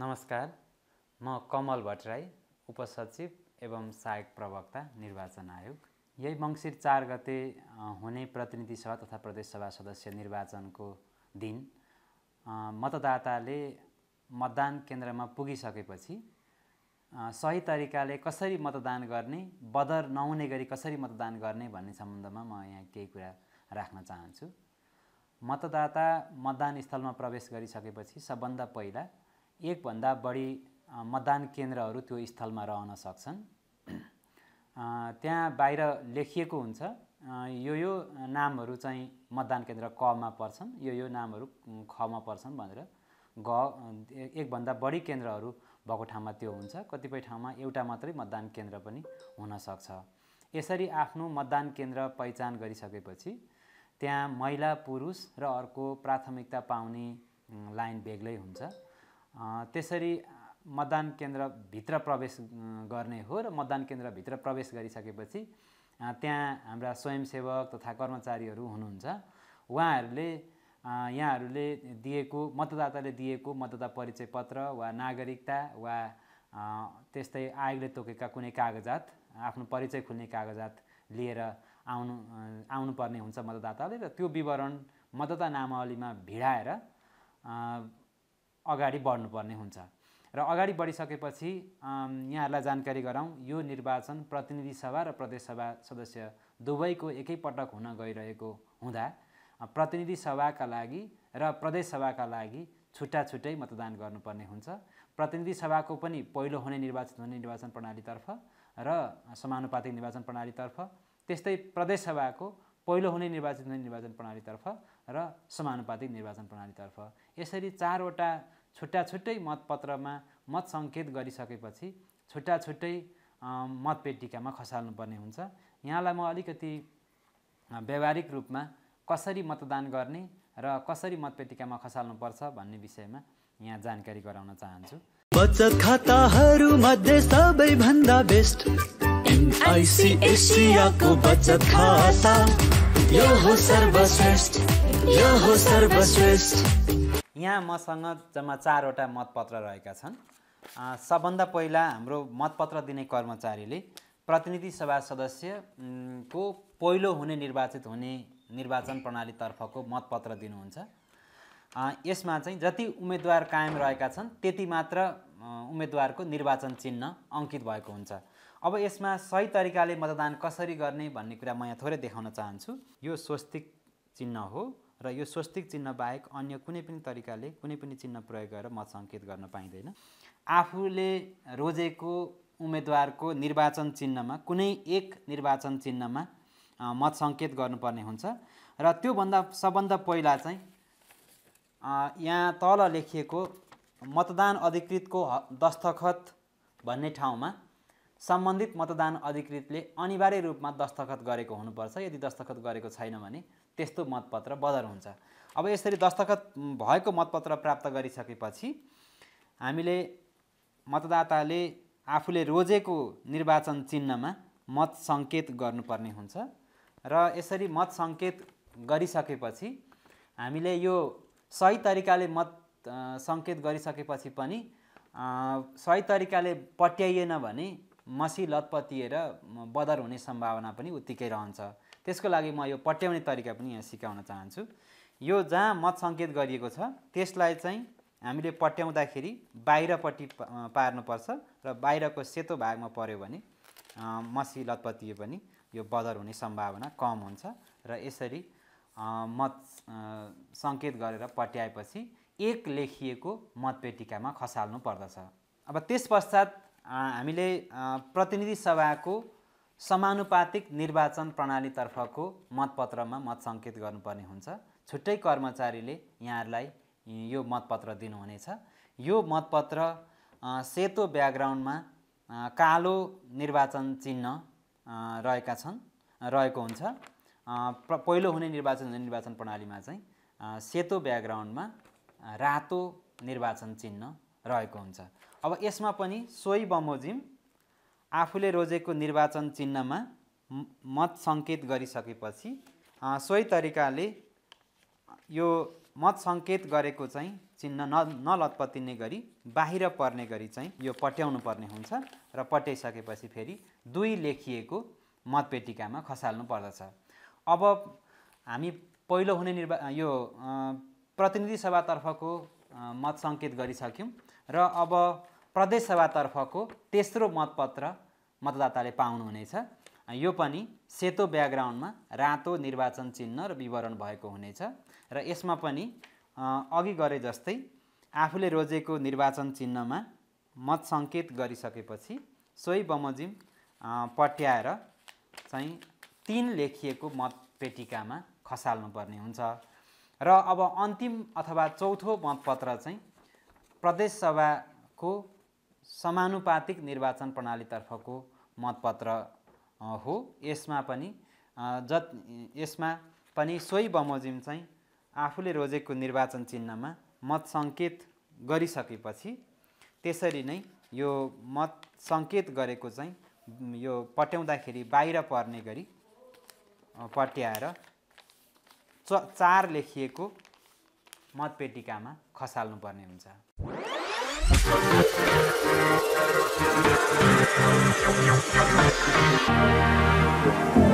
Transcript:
नमस्कार म कमल भट्टराई उपसचिव एवं सहायक प्रवक्ता निर्वाचन आयोग यही मङ्सिर चार गते हुने प्रतिनिधि सभा तथा प्रदेशसभा सदस्य निर्वाचनको दिन मतदाताले मतदान केन्द्रमा पुगिसकेपछि सही तरिकाले कसरी मतदान गर्ने बदर नहुने गरी कसरी मतदान गर्ने भन्ने सम्बन्धमा म यहाँ केही कुरा राख्न चाहन्छु मतदाता मतदान स्थलमा प्रवेश गरिसकेपछि सबभन्दा पहिला एकभन्दा बढी मतदान केन्द्रहरू त्यो स्थलमा रहन सक्छन् त्यहाँ बाहिर लेखिएको हुन्छ यो यो नामहरू चाहिँ मतदान केन्द्र कमा पर्छन् यो यो नामहरू खमा पर्छन् भनेर ग एकभन्दा बढी केन्द्रहरू भएको ठाउँमा त्यो हुन्छ कतिपय ठाउँमा एउटा मात्रै मतदान केन्द्र पनि हुनसक्छ यसरी आफ्नो मतदान केन्द्र पहिचान गरिसकेपछि त्यहाँ महिला पुरुष र अर्को प्राथमिकता पाउने लाइन बेग्लै हुन्छ त्यसरी मतदान केन्द्रभित्र प्रवेश गर्ने हो र मतदान केन्द्रभित्र प्रवेश गरिसकेपछि त्यहाँ हाम्रा स्वयंसेवक तथा कर्मचारीहरू हुनुहुन्छ उहाँहरूले यहाँहरूले दिएको मतदाताले दिएको मतदाता परिचय पत्र वा नागरिकता वा त्यस्तै आयोगले तोकेका कुनै कागजात आफ्नो परिचय खुल्ने कागजात लिएर आउनु आउनुपर्ने हुन्छ मतदाताले र त्यो विवरण मतदाता नामावलीमा भिडाएर अगाडि बढ्नुपर्ने हुन्छ र अगाडि बढिसकेपछि यहाँहरूलाई जानकारी गराउँ यो निर्वाचन प्रतिनिधि सभा र प्रदेशसभा सदस्य दुवैको एकैपटक हुन गइरहेको हुँदा प्रतिनिधि सभाका लागि र प्रदेशसभाका लागि छुट्टा छुट्टै मतदान गर्नुपर्ने हुन्छ प्रतिनिधि सभाको पनि पहिलो हुने निर्वाचित हुने निर्वाचन प्रणालीतर्फ र समानुपातिक निर्वाचन प्रणालीतर्फ त्यस्तै प्रदेशसभाको पहिलो हुने निर्वाचित हुने निर्वाचन प्रणालीतर्फ र समानुपातिक निर्वाचन प्रणालीतर्फ यसरी चारवटा छुट्टा छुट्टै मतपत्रमा मत सङ्केत गरिसकेपछि छुट्टा छुट्टै मतपेटिकामा खसाल्नुपर्ने हुन्छ यहाँलाई म अलिकति व्यावहारिक रूपमा कसरी मतदान गर्ने र कसरी मतपेटिकामा खसाल्नुपर्छ भन्ने विषयमा यहाँ जानकारी गराउन चाहन्छु बचत खाताहरू मध्ये सबैभन्दा बेस्ट एसियाको बचत खाता यो सर्वश्रेष्ठ यो सर्वश्रेष्ठ यहाँ मसँग जम्मा चारवटा मतपत्र रहेका छन् सबभन्दा पहिला हाम्रो मतपत्र दिने कर्मचारीले प्रतिनिधि सभा सदस्यको पहिलो हुने निर्वाचित हुने निर्वाचन प्रणालीतर्फको मतपत्र दिनुहुन्छ यसमा चाहिँ जति उम्मेदवार कायम रहेका छन् त्यति मात्र उम्मेदवारको निर्वाचन चिन्ह अङ्कित भएको हुन्छ अब यसमा सही तरिकाले मतदान कसरी गर्ने भन्ने कुरा म यहाँ थोरै देखाउन चाहन्छु यो स्वस्तिक चिन्ह हो र यो स्वस्तिक चिन्ह बाहेक अन्य कुनै पनि तरिकाले कुनै पनि चिन्ह प्रयोग गरेर मत सङ्केत गर्न पाइँदैन आफूले रोजेको उम्मेदवारको निर्वाचन चिन्हमा कुनै एक निर्वाचन चिन्हमा मत सङ्केत गर्नुपर्ने हुन्छ र त्योभन्दा सबभन्दा पहिला चाहिँ यहाँ तल लेखिएको मतदान अधिकृतको दस्तखत भन्ने ठाउँमा सम्बन्धित मतदान अधिकृतले अनिवार्य रूपमा दस्तखत गरेको हुनुपर्छ यदि दस्तखत गरेको छैन भने त्यस्तो मतपत्र बदर हुन्छ अब यसरी दस्तखत भएको मतपत्र प्राप्त गरिसकेपछि हामीले मतदाताले आफूले रोजेको निर्वाचन चिन्हमा मत सङ्केत गर्नुपर्ने हुन्छ र यसरी मत सङ्केत गरिसकेपछि हामीले यो सही तरिकाले मत सङ्केत गरिसकेपछि पनि सही तरिकाले पट्याइएन भने मसी लतपतिएर बदर हुने सम्भावना पनि उत्तिकै रहन्छ त्यसको लागि म यो पट्याउने तरिका पनि यहाँ सिकाउन चाहन्छु यो जहाँ मत सङ्केत गरिएको छ त्यसलाई चाहिँ हामीले पट्याउँदाखेरि बाहिरपट्टि पार्नुपर्छ र बाहिरको सेतो भागमा पऱ्यो भने मसी लतपतिए पनि यो बदर हुने सम्भावना कम हुन्छ र यसरी मत सङ्केत गरेर पट्याएपछि एक लेखिएको मतपेटिकामा खसाल्नु पर्दछ अब त्यस पश्चात हामीले प्रतिनिधि सभाको समानुपातिक निर्वाचन प्रणालीतर्फको मतपत्रमा मत सङ्केत गर्नुपर्ने हुन्छ छुट्टै कर्मचारीले यहाँहरूलाई यो मतपत्र दिनुहुनेछ यो मतपत्र सेतो ब्याकग्राउन्डमा कालो निर्वाचन चिन्ह रहेका छन् रहेको हुन्छ पहिलो हुने निर्वाचन निर्वाचन प्रणालीमा चाहिँ सेतो ब्याकग्राउन्डमा रातो निर्वाचन चिन्ह रहेको हुन्छ अब यसमा पनि सोही बमोजिम आफूले रोजेको निर्वाचन चिन्हमा मत सङ्केत गरिसकेपछि सोही तरिकाले यो मत सङ्केत गरेको चाहिँ चिन्ह न नलतपतिने गरी बाहिर पर्ने गरी चाहिँ यो पट्याउनु पर्ने हुन्छ र पट्याइसकेपछि फेरि दुई लेखिएको मतपेटिकामा खसाल्नु पर्दछ अब हामी पहिलो हुने निर्वा यो प्रतिनिधि सभातर्फको मत सङ्केत गरिसक्यौँ र अब प्रदेश प्रदेशसभातर्फको तेस्रो मतपत्र मतदाताले पाउनुहुनेछ यो पनि सेतो ब्याकग्राउन्डमा रातो निर्वाचन चिन्ह र विवरण भएको हुनेछ र यसमा पनि अघि गरे जस्तै आफूले रोजेको निर्वाचन चिन्हमा मत सङ्केत गरिसकेपछि सोही बमोजिम पट्याएर चाहिँ तिन लेखिएको मतपेटिकामा खसाल्नुपर्ने हुन्छ र अब अन्तिम अथवा चौथो मतपत्र चाहिँ प्रदेश सभाको समानुपातिक निर्वाचन प्रणालीतर्फको मतपत्र हो यसमा पनि जत यसमा पनि सोही बमोजिम चाहिँ आफूले रोजेको निर्वाचन चिन्हमा मत सङ्केत गरिसकेपछि त्यसरी नै यो मत सङ्केत गरेको चाहिँ यो पट्याउँदाखेरि बाहिर पर्ने गरी पट्याएर च चार लेखिएको मतपेटिकामा खसाल्नुपर्ने हुन्छ